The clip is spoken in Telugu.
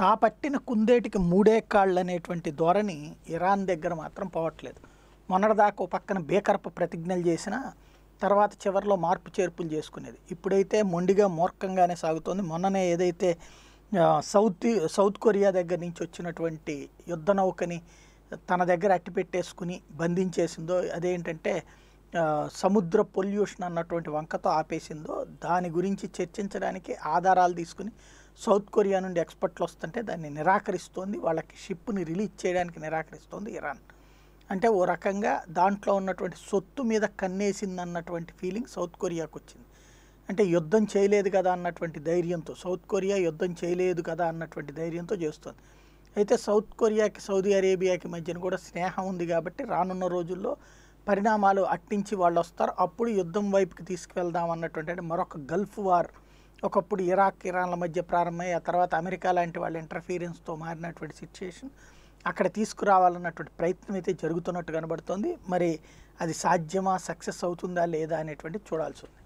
తా పట్టిన కుందేటికి మూడే కాళ్ళు అనేటువంటి ధోరణి ఇరాన్ దగ్గర మాత్రం పోవట్లేదు మొన్నటిదాకా పక్కన బేకరపు ప్రతిజ్ఞలు చేసిన తర్వాత చివరిలో మార్పు చేర్పులు చేసుకునేది ఇప్పుడైతే మొండిగా మూర్ఖంగానే సాగుతోంది మొన్ననే ఏదైతే సౌత్ సౌత్ కొరియా దగ్గర నుంచి వచ్చినటువంటి యుద్ధ నౌకని తన దగ్గర అట్టి పెట్టేసుకుని బంధించేసిందో అదేంటంటే సముద్ర పొల్యూషన్ అన్నటువంటి వంకతో ఆపేసిందో దాని గురించి చర్చించడానికి ఆధారాలు తీసుకుని సౌత్ కొరియా నుండి ఎక్స్పర్ట్లు వస్తుంటే దాన్ని నిరాకరిస్తోంది వాళ్ళకి షిప్ని రిలీజ్ చేయడానికి నిరాకరిస్తోంది ఇరాన్ అంటే ఓ రకంగా దాంట్లో ఉన్నటువంటి సొత్తు మీద కన్నేసింది అన్నటువంటి ఫీలింగ్ సౌత్ కొరియాకు వచ్చింది అంటే యుద్ధం చేయలేదు కదా అన్నటువంటి ధైర్యంతో సౌత్ కొరియా యుద్ధం చేయలేదు కదా అన్నటువంటి ధైర్యంతో చేస్తుంది అయితే సౌత్ కొరియాకి సౌదీ అరేబియాకి మధ్యన కూడా స్నేహం ఉంది కాబట్టి రానున్న రోజుల్లో పరిణామాలు అట్టించి వాళ్ళు వస్తారు అప్పుడు యుద్ధం వైపుకి తీసుకువెళ్దాం అన్నటువంటి మరొక గల్ఫ్ వార్ ఒకప్పుడు ఇరాక్ ఇరాన్ల మధ్య ప్రారంభమై ఆ తర్వాత అమెరికా లాంటి వాళ్ళ ఇంటర్ఫీరియన్స్తో మారినటువంటి సిచ్యుయేషన్ అక్కడ తీసుకురావాలన్నటువంటి ప్రయత్నం అయితే జరుగుతున్నట్టు కనబడుతోంది మరి అది సాధ్యమా సక్సెస్ అవుతుందా లేదా అనేటువంటి చూడాల్సి ఉంది